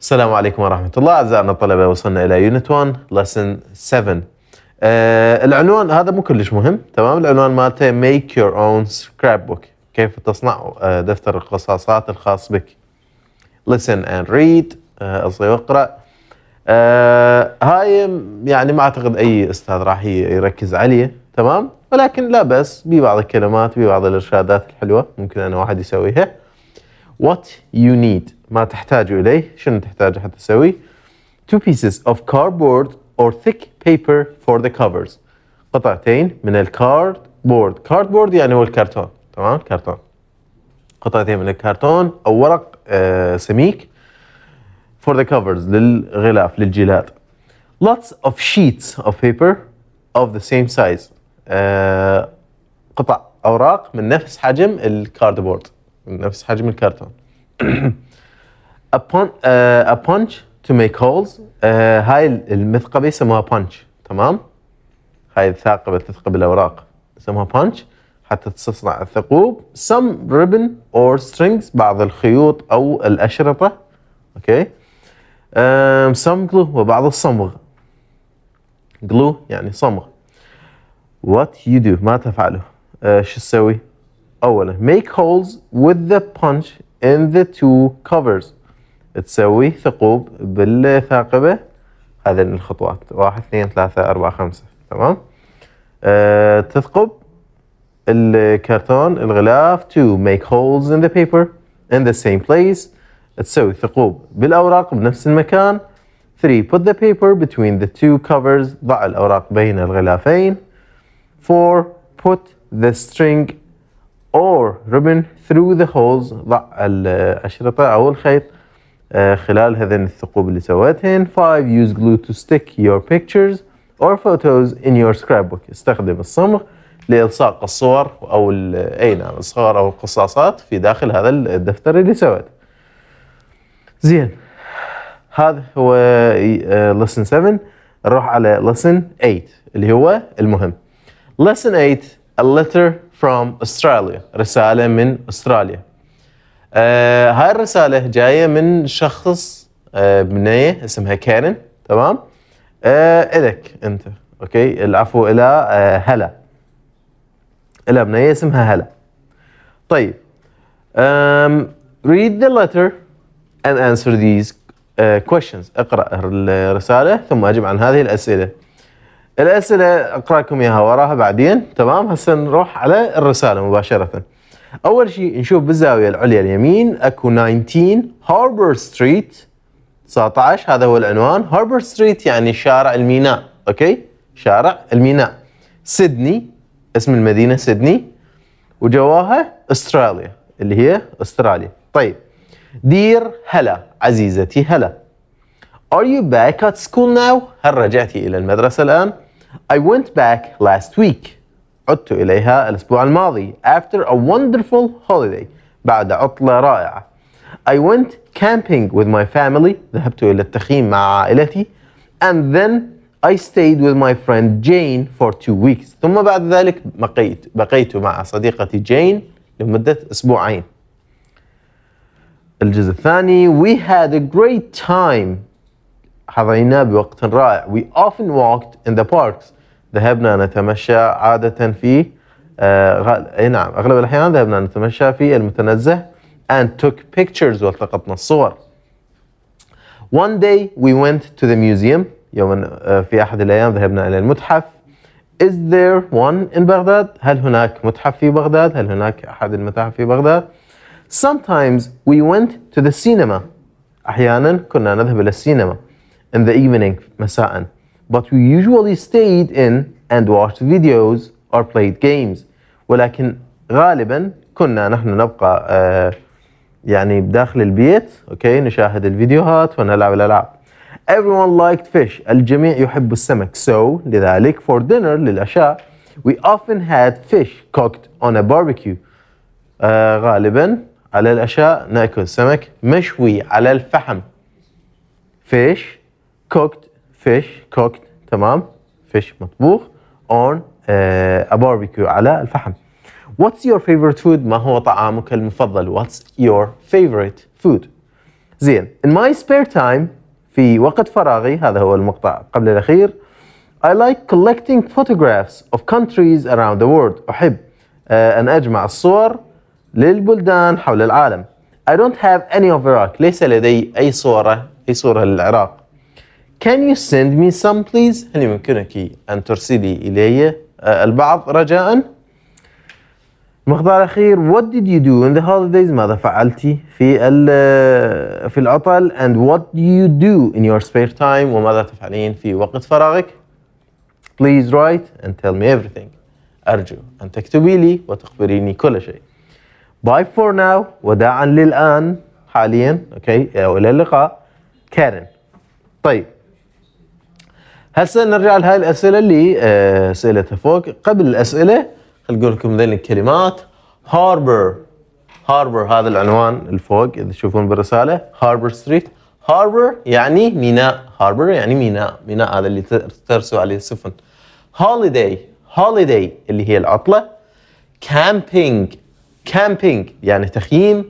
السلام عليكم ورحمة الله أعزائنا الطلبة وصلنا إلى يونت 1 لسن 7 آه العنوان هذا مو كلش مهم تمام العنوان مالته make your own سكراب بوك كيف تصنع آه، دفتر القصاصات الخاص بك listen and read آه أصلي واقرأ آه هاي يعني ما أعتقد أي أستاذ راح يركز عليه تمام ولكن لا بأس ببعض الكلمات ببعض الإرشادات الحلوة ممكن أن واحد يسويها what you need ما تحتاج إليه شنو تحتاج حتى تسوي two pieces of cardboard or thick paper for the covers قطعتين من الكاردبورد كاردبورد يعني هو الكرتون تمام كرتون قطعتين من الكرتون أو ورق آه سميك for the covers للغلاف للجلاد lots of sheets of paper of the same size آه قطع أوراق من نفس حجم الكاردبورد نفس حجم الكرتون uh, a punch to make holes uh, هاي المثقبة يسموها punch تمام هاي الثاقبة تثقب الأوراق يسموها punch حتى تصنع الثقوب some ribbon or strings بعض الخيوط أو الأشرطة أوكي okay. um, some glue وبعض الصمغ glue يعني صمغ what you do ما تفعله uh, شو تسوي أولا make holes with the punch in the two covers تسوي ثقوب بالثاقبة هذه الخطوات واحد اثنين ثلاثة أربعة خمسة تمام أه تثقب الكرتون الغلاف to make holes in the paper in the same place تسوي ثقوب بالأوراق بنفس المكان 3 put the paper between the two covers ضع الأوراق بين الغلافين 4 put the string or ribbon through the holes ضع الأشرطة أو الخيط آه، خلال هذين الثقوب اللي سويتهن 5 use glue to stick your pictures or photos in your scrapbook استخدم الصمغ لإلصاق الصور أو أي نعم الصور أو القصاصات في داخل هذا الدفتر اللي سويته زين هذا هو آه، lesson 7 نروح على lesson 8 اللي هو المهم lesson 8 a letter from Australia رسالة من أستراليا آه هاي الرسالة جاية من شخص آه بنية اسمها كارن تمام آه إلك أنت أوكي العفو إلى آه هلا إلى بنية اسمها هلا طيب um, read the letter and answer these uh, questions اقرأ الرسالة ثم أجب عن هذه الأسئلة الاسئله اقرا لكم اياها وراها بعدين تمام هسه نروح على الرساله مباشره اول شيء نشوف بالزاويه العليا اليمين اكو 19 هاربر ستريت 19 هذا هو العنوان هاربر ستريت يعني شارع الميناء اوكي شارع الميناء سيدني اسم المدينه سيدني وجواها استراليا اللي هي استراليا طيب دير هلا عزيزتي هلا Are you back at school now؟ هل رجعتي إلى المدرسة الآن؟ I went back last week عدت إليها الأسبوع الماضي after a wonderful holiday بعد عطلة رائعة I went camping with my family ذهبت إلى التخييم مع عائلتي and then I stayed with my friend Jane for two weeks ثم بعد ذلك بقيت بقيت مع صديقتي جين لمدة أسبوعين الجزء الثاني we had a great time حظينا بوقت رائع we often walked in the parks ذهبنا نتمشى عادة في آه أي نعم أغلب الأحيان ذهبنا نتمشى في المتنزه and took pictures والتقطنا الصور one day we went to the museum يوما آه، في أحد الأيام ذهبنا إلى المتحف is there one in بغداد هل هناك متحف في بغداد هل هناك أحد المتاحف في بغداد sometimes we went to the cinema أحيانا كنا نذهب إلى السينما in the evening مساء but we usually stayed in and watched videos or played games ولكن غالبا كنا نحن نبقى يعني بداخل البيت اوكي نشاهد الفيديوهات ونلعب الالعاب everyone liked fish الجميع يحب السمك so لذلك for dinner للعشاء we often had fish cooked on a barbecue uh, غالبا على العشاء ناكل سمك مشوي على الفحم fish cooked fish cooked تمام fish مطبوخ on a barbecue على الفحم What's your favorite food ما هو طعامك المفضل What's your favorite food زين In my spare time في وقت فراغي هذا هو المقطع قبل الأخير I like collecting photographs of countries around the world أحب أن أجمع الصور للبلدان حول العالم I don't have any of Iraq ليس لدي أي صورة أي صورة للعراق Can you send me some please? هل يمكنك أن ترسلي إلي آه، البعض رجاء؟ مقدار أخير What did you do in the holidays? ماذا فعلت في آه، في العطل؟ And what do you do in your spare time? وماذا تفعلين في وقت فراغك؟ Please write and tell me everything. أرجو أن تكتبي لي وتخبريني كل شيء. Bye for now. وداعا للآن حاليا. أوكي okay. إلى اللقاء. كارن. طيب. هسه نرجع لهاي الاسئله اللي آه، سالتها فوق قبل الاسئله خلينا نقول لكم ذيل الكلمات هاربر هاربر هذا العنوان الفوق اذا تشوفون بالرساله هاربر ستريت هاربر يعني ميناء هاربر يعني ميناء ميناء هذا اللي ترسو عليه السفن هوليداي هوليداي اللي هي العطله كامبينج كامبينج يعني تخييم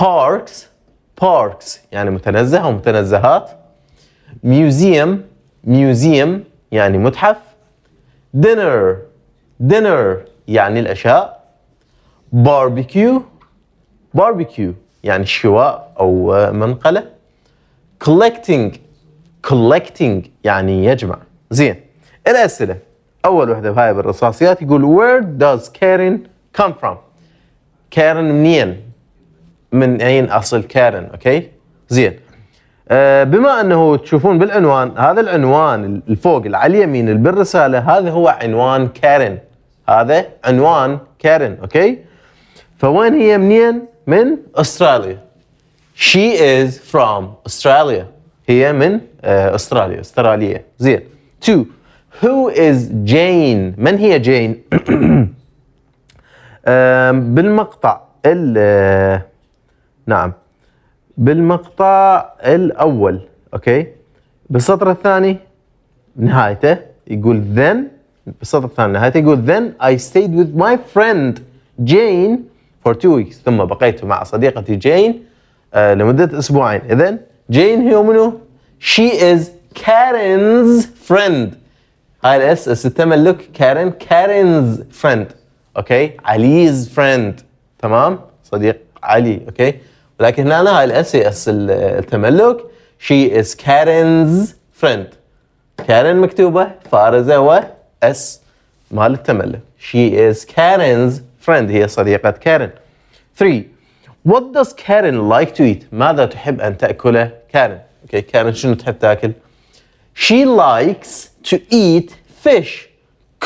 باركس باركس يعني متنزه ومتنزهات ميوزيوم ميوزيوم يعني متحف dinner دينر يعني العشاء barbecue barbecue يعني شواء أو منقلة collecting collecting يعني يجمع زين الأسئلة أول وحدة بهاي بالرصاصيات يقول where does Karen come from Karen منين من أين أصل Karen أوكي زين آه، بما انه تشوفون بالعنوان هذا العنوان الفوق اللي على اليمين اللي بالرساله هذا هو عنوان كارن هذا عنوان كارن اوكي فوين هي منين من استراليا she is from Australia هي من آه، استراليا استراليا زين 2 who is Jane من هي جين بالمقطع ال آه، نعم بالمقطع الأول أوكي بالسطر الثاني نهايته يقول then بالسطر الثاني نهايته يقول then I stayed with my friend Jane for two weeks ثم بقيت مع صديقتي جين آه لمدة أسبوعين إذا جين هي منو؟ she is Karen's friend هاي الاس اس تملك كارن كارنز فريند اوكي عليز فريند تمام صديق علي اوكي لكن هنا هاي الاسي اس التملك شي از كارنز فريند كارن مكتوبه فارزه و اس مال التملك شي از كارنز فريند هي صديقه كارن 3 What does Karen like to eat? ماذا تحب أن تأكله كارن؟ okay, كارن شنو تحب تأكل؟ She likes to eat fish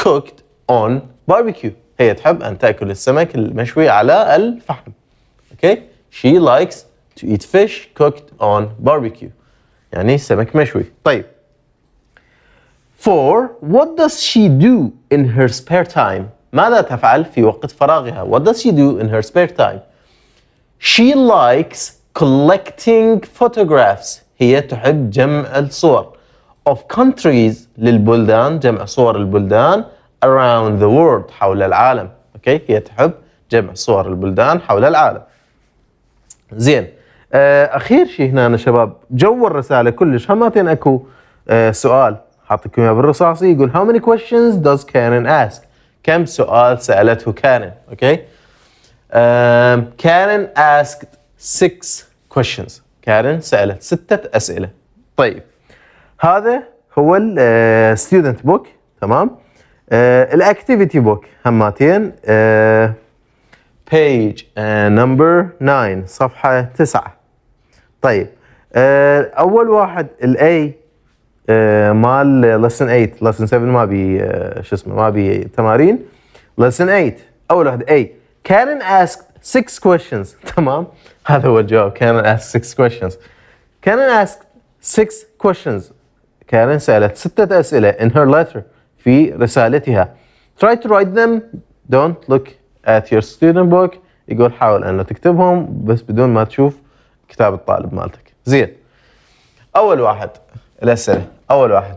cooked on barbecue. هي تحب أن تأكل السمك المشوي على الفحم. Okay? she likes to eat fish cooked on barbecue يعني سمك مشوي طيب Four, what does she do in her spare time? ماذا تفعل في وقت فراغها? What does she do in her spare time? She likes collecting photographs. هي تحب جمع الصور of countries للبلدان جمع صور البلدان around the world حول العالم. Okay, هي تحب جمع صور البلدان حول العالم. زين آه، اخير شيء هنا شباب جو الرساله كلش هماتين اكو أه سؤال حاط لكم اياه بالرصاصي يقول how many questions does Canon ask كم سؤال سالته كانن اوكي كانن asked six questions كارن سالت سته اسئله طيب هذا هو الستودنت بوك آه، تمام الاكتيفيتي بوك هماتين أه page number 9 صفحة 9 طيب أول واحد الـ A مال lesson 8 lesson 7 ما بي شو اسمه ما بي تمارين lesson 8 أول واحد A Karen asked 6 questions تمام هذا هو الجواب Karen asked 6 questions Karen asked 6 questions Karen سألت ستة أسئلة in her letter في رسالتها try to write them don't look at your student book يقول حاول انه تكتبهم بس بدون ما تشوف كتاب الطالب مالتك زين اول واحد الاسئله اول واحد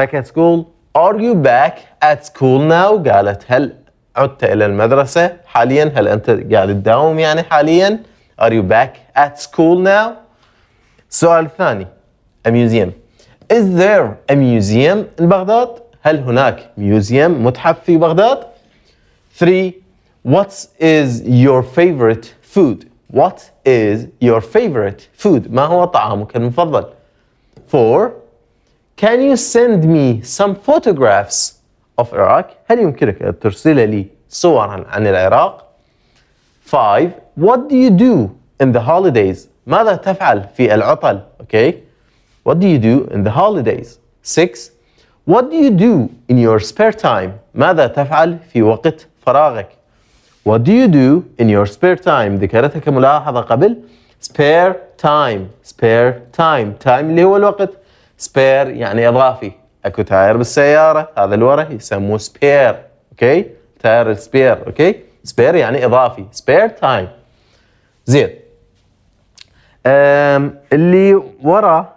back at school are you back at school now قالت هل عدت الى المدرسه حاليا هل انت قاعد تداوم يعني حاليا are you back at school now السؤال الثاني a museum is there a museum in بغداد هل هناك ميوزيوم متحف في بغداد Three, what is your favorite food? What is your favorite food? ما هو طعامك المفضل? Four, can you send me some photographs of Iraq? هل يمكنك ترسل لي صورا عن العراق؟ Five, what do you do in the holidays? ماذا تفعل في العطل? Okay, what do you do in the holidays? Six, what do you do in your spare time? ماذا تفعل في وقت فراغك What do you do in your spare time ذكرتها كملاحظة قبل spare time spare time time اللي هو الوقت spare يعني إضافي اكو تاير بالسيارة هذا الورا يسموه spare اوكي okay? تاير spare اوكي okay? spare يعني إضافي spare time زين اللي ورا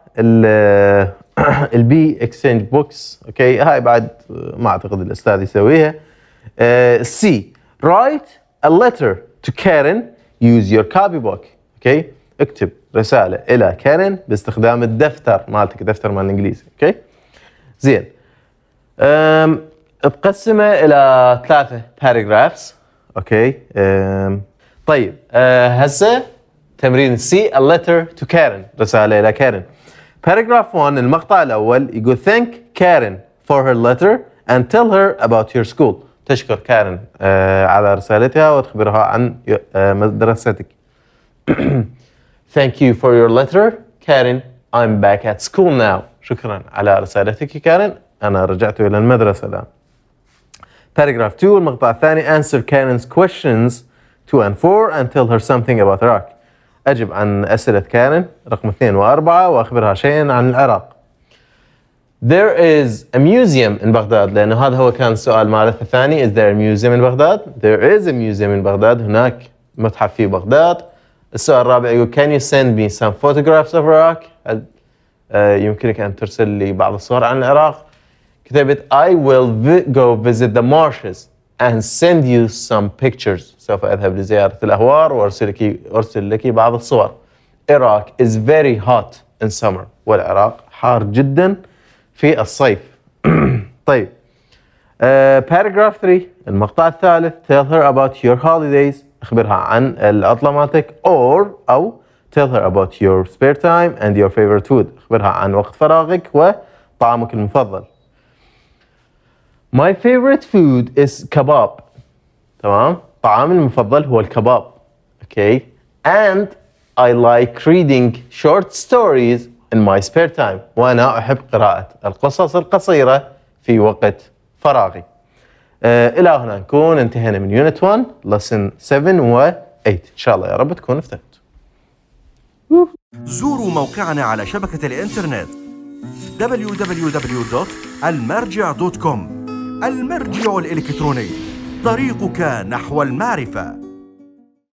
البي اكسنج بوكس اوكي هاي بعد ما اعتقد الاستاذ يسويها آه، C. Write a letter to Karen use your copy اوكي okay. اكتب رساله الى كارين باستخدام الدفتر مالتك الدفتر مال الانجليزي اوكي okay. زين بقسمه الى ثلاثه paragraphs. اوكي أم. طيب أه هسه تمرين C. a letter to Karen رساله الى كارين Paragraph 1 المقطع الأول يقول Thank Karen for her letter and tell her about your school. تشكر كارن آه، على رسالتها وتخبرها عن آه، مدرستك. Thank you for your letter, Karen. I'm back at school now. شكرا على رسالتك كارن. أنا رجعت إلى المدرسة الآن. Paragraph 2 المقطع الثاني Answer Karen's questions 2 and 4 and tell her something about Iraq. أجب عن أسئلة كارن رقم 2 و4 وأخبرها شيئا عن العراق. there is a museum in Baghdad لأنه هذا هو كان السؤال مالته الثاني is there a museum in Baghdad there is a museum in Baghdad هناك متحف في بغداد السؤال الرابع يقول can you send me some photographs of Iraq uh, uh, يمكنك أن ترسل لي بعض الصور عن العراق كتبت I will go visit the marshes and send you some pictures سوف أذهب لزيارة الأهوار وأرسل لك أرسل لك بعض الصور Iraq is very hot in summer والعراق حار جداً في الصيف طيب باراجراف uh, 3 المقطع الثالث tell her about your holidays اخبرها عن العطلة مالتك or أو tell her about your spare time and your favorite food اخبرها عن وقت فراغك وطعامك المفضل My favorite food is kebab تمام طعامي المفضل هو الكباب okay and I like reading short stories in my spare time وأنا أحب قراءة القصص القصيرة في وقت فراغي آه، إلى هنا نكون انتهينا من يونت 1 lesson 7 و 8 إن شاء الله يا رب تكون افتهمت زوروا موقعنا على شبكة الإنترنت www.almarja.com المرجع الإلكتروني طريقك نحو المعرفة